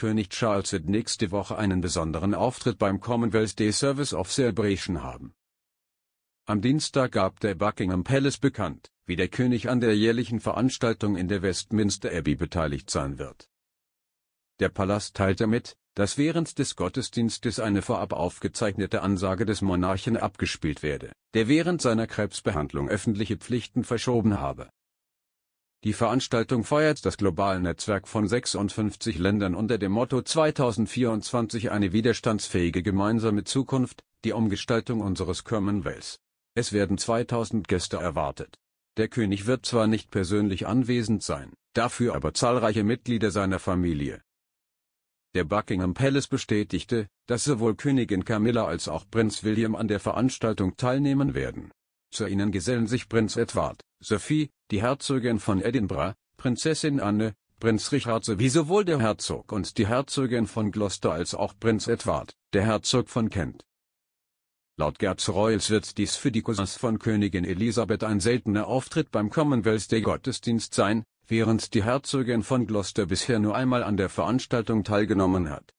König Charles wird nächste Woche einen besonderen Auftritt beim Commonwealth Day Service of Celebration haben. Am Dienstag gab der Buckingham Palace bekannt, wie der König an der jährlichen Veranstaltung in der Westminster Abbey beteiligt sein wird. Der Palast teilte mit, dass während des Gottesdienstes eine vorab aufgezeichnete Ansage des Monarchen abgespielt werde, der während seiner Krebsbehandlung öffentliche Pflichten verschoben habe. Die Veranstaltung feiert das globale Netzwerk von 56 Ländern unter dem Motto 2024 eine widerstandsfähige gemeinsame Zukunft, die Umgestaltung unseres Commonwealths. Es werden 2000 Gäste erwartet. Der König wird zwar nicht persönlich anwesend sein, dafür aber zahlreiche Mitglieder seiner Familie. Der Buckingham Palace bestätigte, dass sowohl Königin Camilla als auch Prinz William an der Veranstaltung teilnehmen werden. Zu ihnen gesellen sich Prinz Edward, Sophie, die Herzogin von Edinburgh, Prinzessin Anne, Prinz Richard sowie sowohl der Herzog und die Herzogin von Gloucester als auch Prinz Edward, der Herzog von Kent. Laut Gerz Royals wird dies für die Cousins von Königin Elisabeth ein seltener Auftritt beim Commonwealth Day Gottesdienst sein, während die Herzogin von Gloucester bisher nur einmal an der Veranstaltung teilgenommen hat.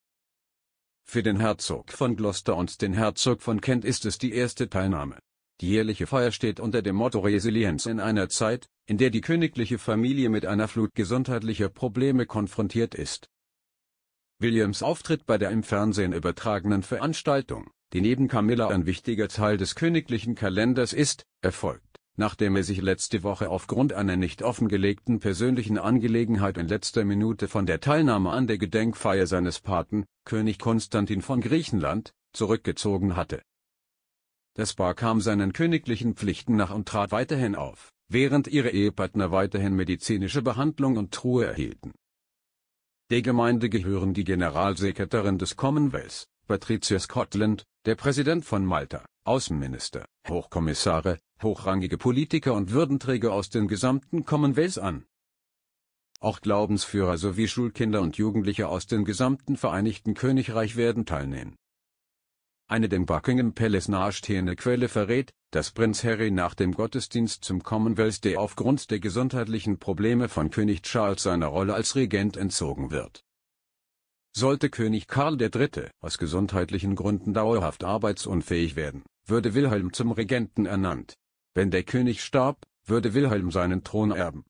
Für den Herzog von Gloucester und den Herzog von Kent ist es die erste Teilnahme. Die jährliche Feier steht unter dem Motto Resilienz in einer Zeit, in der die königliche Familie mit einer Flut gesundheitlicher Probleme konfrontiert ist. Williams Auftritt bei der im Fernsehen übertragenen Veranstaltung, die neben Camilla ein wichtiger Teil des königlichen Kalenders ist, erfolgt, nachdem er sich letzte Woche aufgrund einer nicht offengelegten persönlichen Angelegenheit in letzter Minute von der Teilnahme an der Gedenkfeier seines Paten, König Konstantin von Griechenland, zurückgezogen hatte das Paar kam seinen königlichen Pflichten nach und trat weiterhin auf, während ihre Ehepartner weiterhin medizinische Behandlung und Truhe erhielten. Der Gemeinde gehören die Generalsekretärin des Commonwealths, Patricia Scotland, der Präsident von Malta, Außenminister, Hochkommissare, hochrangige Politiker und Würdenträger aus dem gesamten Commonwealth an. Auch Glaubensführer sowie Schulkinder und Jugendliche aus dem gesamten Vereinigten Königreich werden teilnehmen. Eine dem Buckingham Palace nahestehende Quelle verrät, dass Prinz Harry nach dem Gottesdienst zum Commonwealth Day aufgrund der gesundheitlichen Probleme von König Charles seiner Rolle als Regent entzogen wird. Sollte König Karl III. aus gesundheitlichen Gründen dauerhaft arbeitsunfähig werden, würde Wilhelm zum Regenten ernannt. Wenn der König starb, würde Wilhelm seinen Thron erben.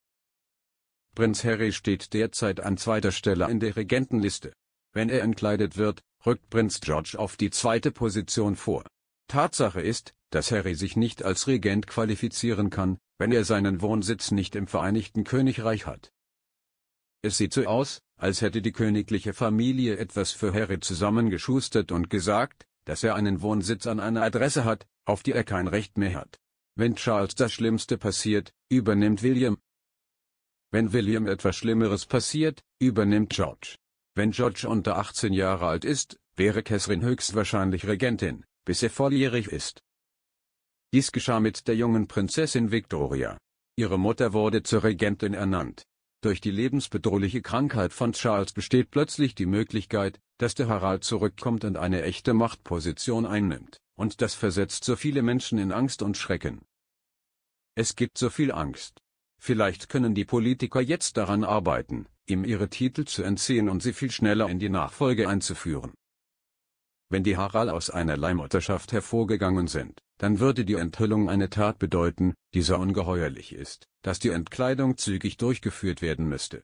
Prinz Harry steht derzeit an zweiter Stelle in der Regentenliste wenn er entkleidet wird, rückt Prinz George auf die zweite Position vor. Tatsache ist, dass Harry sich nicht als Regent qualifizieren kann, wenn er seinen Wohnsitz nicht im Vereinigten Königreich hat. Es sieht so aus, als hätte die königliche Familie etwas für Harry zusammengeschustert und gesagt, dass er einen Wohnsitz an einer Adresse hat, auf die er kein Recht mehr hat. Wenn Charles das Schlimmste passiert, übernimmt William. Wenn William etwas Schlimmeres passiert, übernimmt George. Wenn George unter 18 Jahre alt ist, wäre Catherine höchstwahrscheinlich Regentin, bis er volljährig ist. Dies geschah mit der jungen Prinzessin Victoria. Ihre Mutter wurde zur Regentin ernannt. Durch die lebensbedrohliche Krankheit von Charles besteht plötzlich die Möglichkeit, dass der Harald zurückkommt und eine echte Machtposition einnimmt, und das versetzt so viele Menschen in Angst und Schrecken. Es gibt so viel Angst. Vielleicht können die Politiker jetzt daran arbeiten, ihm ihre Titel zu entziehen und sie viel schneller in die Nachfolge einzuführen. Wenn die Haral aus einer Leihmutterschaft hervorgegangen sind, dann würde die Enthüllung eine Tat bedeuten, die so ungeheuerlich ist, dass die Entkleidung zügig durchgeführt werden müsste